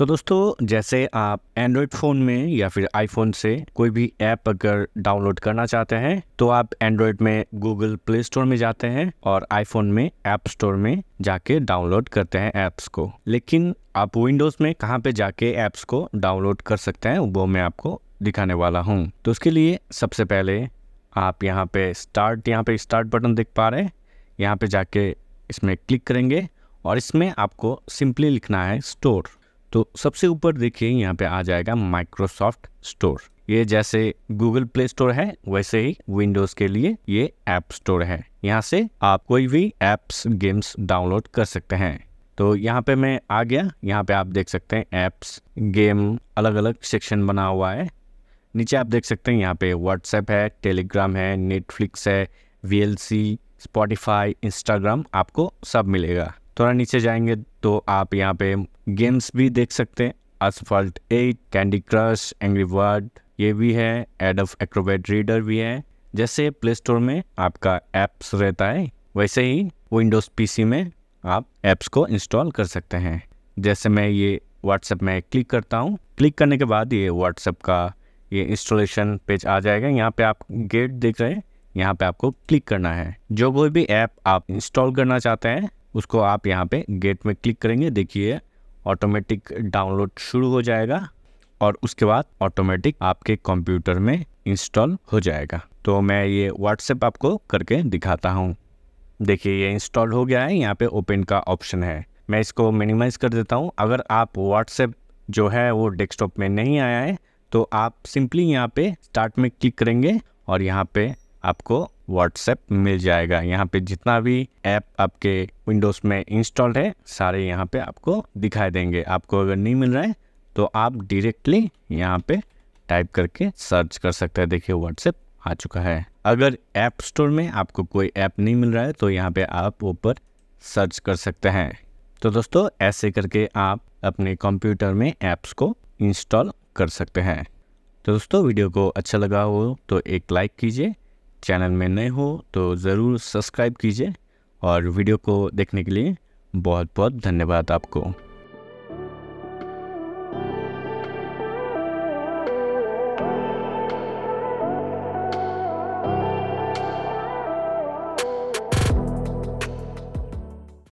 तो दोस्तों जैसे आप एंड्रॉयड फ़ोन में या फिर आईफोन से कोई भी ऐप अगर डाउनलोड करना चाहते हैं तो आप एंड्रॉयड में गूगल प्ले स्टोर में जाते हैं और आईफोन में ऐप स्टोर में जाके डाउनलोड करते हैं ऐप्स को लेकिन आप विंडोज़ में कहाँ पे जाके ऐप्स को डाउनलोड कर सकते हैं वो मैं आपको दिखाने वाला हूँ तो उसके लिए सबसे पहले आप यहाँ पे स्टार्ट यहाँ पे स्टार्ट बटन देख पा रहे हैं यहाँ पे जाके इसमें क्लिक करेंगे और इसमें आपको सिंपली लिखना है स्टोर तो सबसे ऊपर देखिए यहाँ पे आ जाएगा माइक्रोसॉफ्ट स्टोर ये जैसे गूगल प्ले स्टोर है वैसे ही विंडोज के लिए ये ऐप स्टोर है यहाँ से आप कोई भी एप्स गेम्स डाउनलोड कर सकते हैं तो यहाँ पे मैं आ गया यहाँ पे आप देख सकते हैं एप्स गेम अलग अलग सेक्शन बना हुआ है नीचे आप देख सकते हैं यहाँ पे व्हाट्सएप है टेलीग्राम है नेटफ्लिक्स है V L C Spotify Instagram आपको सब मिलेगा थोड़ा नीचे जाएंगे तो आप यहाँ पे गेम्स भी देख सकते हैं Asphalt eight Candy Crush Angry Bird ये भी है एड ऑफ एक्रोबेट रीडर भी है जैसे प्ले स्टोर में आपका एप्स रहता है वैसे ही विंडोज़ पीसी में आप एप्स को इंस्टॉल कर सकते हैं जैसे मैं ये व्हाट्सएप में क्लिक करता हूँ क्लिक करने के बाद ये व्हाट्सएप का ये इंस्टॉलेशन पेज आ जाएगा यहाँ पे आप गेट देख रहे हैं यहाँ पे आपको क्लिक करना है जो कोई भी ऐप आप इंस्टॉल करना चाहते हैं उसको आप यहाँ पे गेट में क्लिक करेंगे देखिए ऑटोमेटिक डाउनलोड शुरू हो जाएगा और उसके बाद ऑटोमेटिक आपके कंप्यूटर में इंस्टॉल हो जाएगा तो मैं ये व्हाट्सएप आपको करके दिखाता हूँ देखिए ये इंस्टॉल हो गया है यहाँ पे ओपन का ऑप्शन है मैं इसको मिनिमाइज़ कर देता हूँ अगर आप व्हाट्सएप जो है वो डेस्कटॉप में नहीं आया है तो आप सिंपली यहाँ पे स्टार्ट में क्लिक करेंगे और यहाँ पे आपको व्हाट्सएप मिल जाएगा यहाँ पे जितना भी ऐप आपके विंडोज़ में इंस्टॉल है सारे यहाँ पे आपको दिखाई देंगे आपको अगर नहीं मिल रहा है तो आप डायरेक्टली यहाँ पे टाइप करके सर्च कर सकते हैं देखिए व्हाट्सएप आ चुका है अगर ऐप स्टोर में आपको कोई ऐप नहीं मिल रहा है तो यहाँ पे आप ऊपर सर्च कर सकते हैं तो दोस्तों ऐसे करके आप अपने कंप्यूटर में ऐप्स को इंस्टॉल कर सकते हैं तो दोस्तों वीडियो को अच्छा लगा हो तो एक लाइक कीजिए चैनल में नए हो तो ज़रूर सब्सक्राइब कीजिए और वीडियो को देखने के लिए बहुत बहुत धन्यवाद आपको